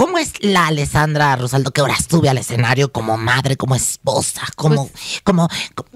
¿Cómo es la Alessandra Rosaldo que ahora estuve al escenario como madre, como esposa, como, pues como,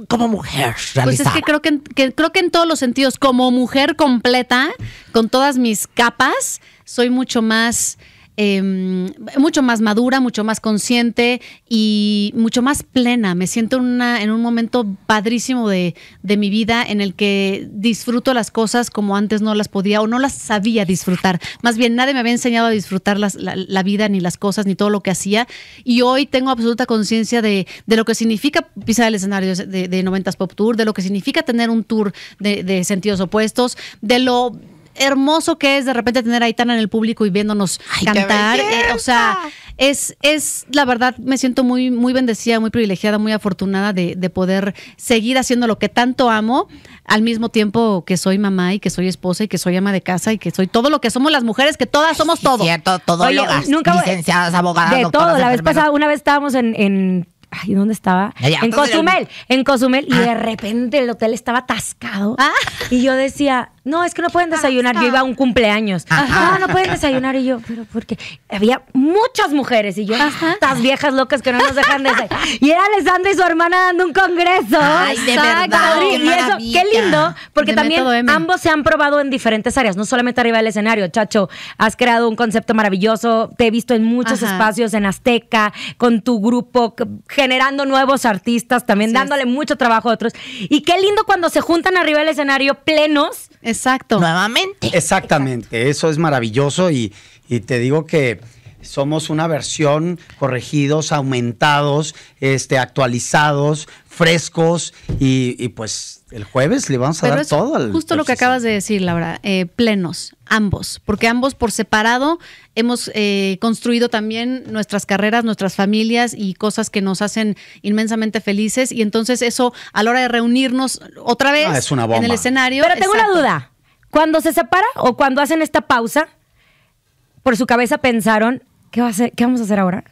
como, mujer? Realizada? Pues es que creo que creo que en todos los sentidos, como mujer completa, con todas mis capas, soy mucho más Em, mucho más madura, mucho más consciente y mucho más plena. Me siento en un momento padrísimo de, mi vida en el que disfruto las cosas como antes no las podía o no las sabía disfrutar. Más bien, nadie me había enseñado a disfrutar la, vida, ni las cosas, ni todo lo que hacía. Y hoy tengo absoluta conciencia de, lo que significa pisar el escenario de, de 90s Pop Tour, de lo que significa tener un tour de, de sentidos opuestos, de lo hermoso que es de repente tener a Aitana en el público y viéndonos cantar. Eh, o sea, es, es, la verdad, me siento muy, muy bendecida, muy privilegiada, muy afortunada de, poder seguir haciendo lo que tanto amo, al mismo tiempo que soy mamá y que soy esposa y que soy ama de casa y que soy todo lo que somos las mujeres, que todas somos todo. Cierto, todo lo, nunca licenciadas, abogadas, de todo. La vez pasada, una vez estábamos en ay, ¿dónde estaba? en Cozumel, en Cozumel, y de ah. repente el hotel estaba atascado. Ah. Y yo decía, no, es que no pueden desayunar. yo iba a un cumpleaños. No, no pueden desayunar. Y yo, pero porque había muchas mujeres y yo, estas viejas locas que no nos dejan desayunar. Y era Alessandra y su hermana dando un congreso. Ay, de verdad. Qué y eso, qué lindo, porque también ambos se han probado en diferentes áreas, no solamente arriba del escenario. Chacho, has creado un concepto maravilloso. Te he visto en muchos espacios, en Azteca, con tu grupo, gente generando nuevos artistas, también dándole mucho trabajo a otros. Y qué lindo cuando se juntan arriba del escenario plenos. Exacto. Nuevamente. Exactamente. Eso es maravilloso y, y te digo que somos una versión corregidos, aumentados, este, actualizados, frescos y, pues el jueves le vamos a dar todo. Al, justo lo que acabas de decir, Laura, eh, plenos, ambos, porque ambos por separado hemos eh, construido también nuestras carreras, nuestras familias y cosas que nos hacen inmensamente felices y entonces eso a la hora de reunirnos otra ah, vez en el escenario. Pero tengo una duda, cuando se separa o cuando hacen esta pausa, por su cabeza pensaron, ¿qué, vamos a hacer ahora?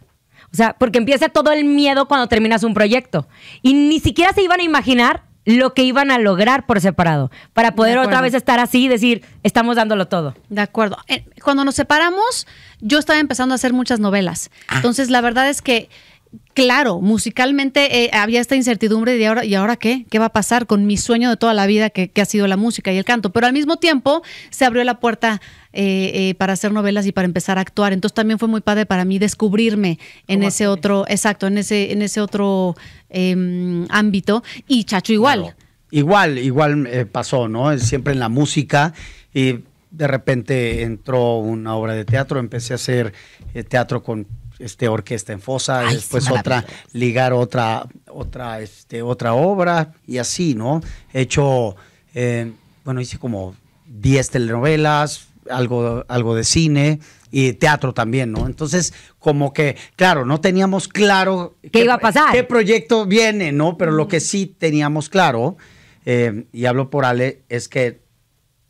O sea, porque empieza todo el miedo cuando terminas un proyecto. Y ni siquiera se iban a imaginar lo que iban a lograr por separado, para poder otra vez estar así y decir, estamos dándolo todo. De acuerdo. Cuando nos separamos, yo estaba empezando a hacer muchas novelas. Ah. Entonces, la verdad es que claro, musicalmente eh, había esta incertidumbre de ahora, ¿y ahora qué? ¿Qué va a pasar con mi sueño de toda la vida que, ha sido la música y el canto? Pero al mismo tiempo se abrió la puerta eh, eh, para hacer novelas y para empezar a actuar. Entonces también fue muy padre para mí descubrirme en ese otro, exacto, en ese, en ese otro em, ámbito. Y Chacho igual. Igual, igual pasó, ¿no? Siempre en la música. Y de repente entró una obra de teatro, empecé a hacer teatro con este, orquesta en fosa, después otra, ligar otra, otra, este, otra obra y así, ¿no? He hecho, eh, bueno, hice como 10 telenovelas, algo, algo de cine y teatro también, ¿no? Entonces, como que, claro, no teníamos claro qué, a pasar. ¿Qué proyecto viene, no? Pero lo que mm. sí teníamos claro, eh, y hablo por Ale, es que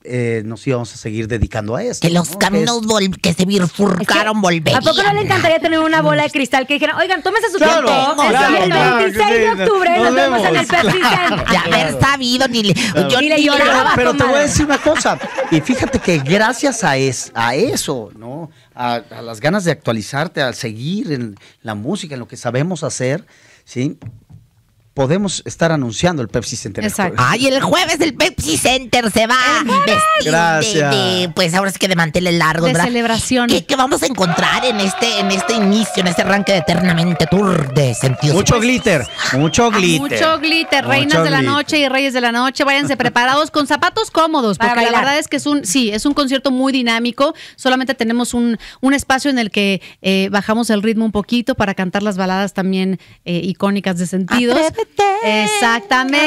eh, nos íbamos a seguir dedicando a esto. Que los caminos que, se bifurcaron volver. ¿A poco no le encantaría tener una bola de cristal que dijera oigan, tómese su tiempo? el 26 de octubre nos, vemos, en el Pepsi De haber sabido, ni le, yo ni le lloraba. Pero, te voy a decir una cosa. Y fíjate que gracias a, es, a eso, ¿no? A, a las ganas de actualizarte, al seguir en la música, en lo que sabemos hacer, ¿sí? podemos estar anunciando el Pepsi Center. Este Exacto. Ay, el jueves el Pepsi Center se va Gracias. pues ahora es que de el largo de celebración. ¿Qué, vamos a encontrar en este, en este inicio, en este arranque de eternamente tour de sentidos? Mucho glitter, mucho glitter. Mucho glitter, reinas de la noche y reyes de la noche, váyanse preparados con zapatos cómodos, porque la verdad es que es un, sí, es un concierto muy dinámico, solamente tenemos un, un espacio en el que eh, bajamos el ritmo un poquito para cantar las baladas también eh, icónicas de sentidos. Exactamente.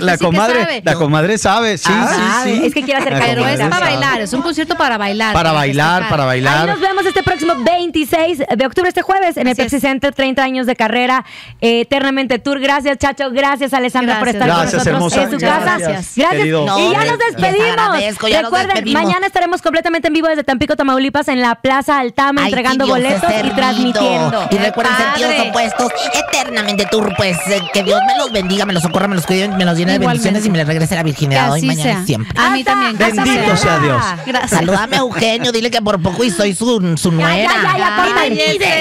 la comadre, sabe. la comadre sabe, sí, ah, sí, sí. Es que quiere hacer Pero es para bailar, es un concierto para bailar. Para, bailar, para bailar. nos vemos este próximo 26 de octubre, este jueves, en el Pepsi Center, 30 años de carrera, eh, eternamente tour. Gracias, Chacho. Gracias, Alessandra, por estar con nosotros hermosa. en su casa. Gracias. gracias. y ya nos despedimos. Recuerden, mañana estaremos completamente en vivo desde Tampico, Tamaulipas, en la Plaza Altama, entregando boletos y transmitiendo. Y recuerden sentidos opuestos eternamente tú, Pues eh, que Dios me los bendiga, me los socorra, me los cuide, me los llene de bendiciones y me les regrese la virginidad hoy, mañana y siempre. A mí también. Bendito sea Dios. Gracias. Saludame a Eugenio, dile que por poco y soy su, su nuera. ya, ya, ya,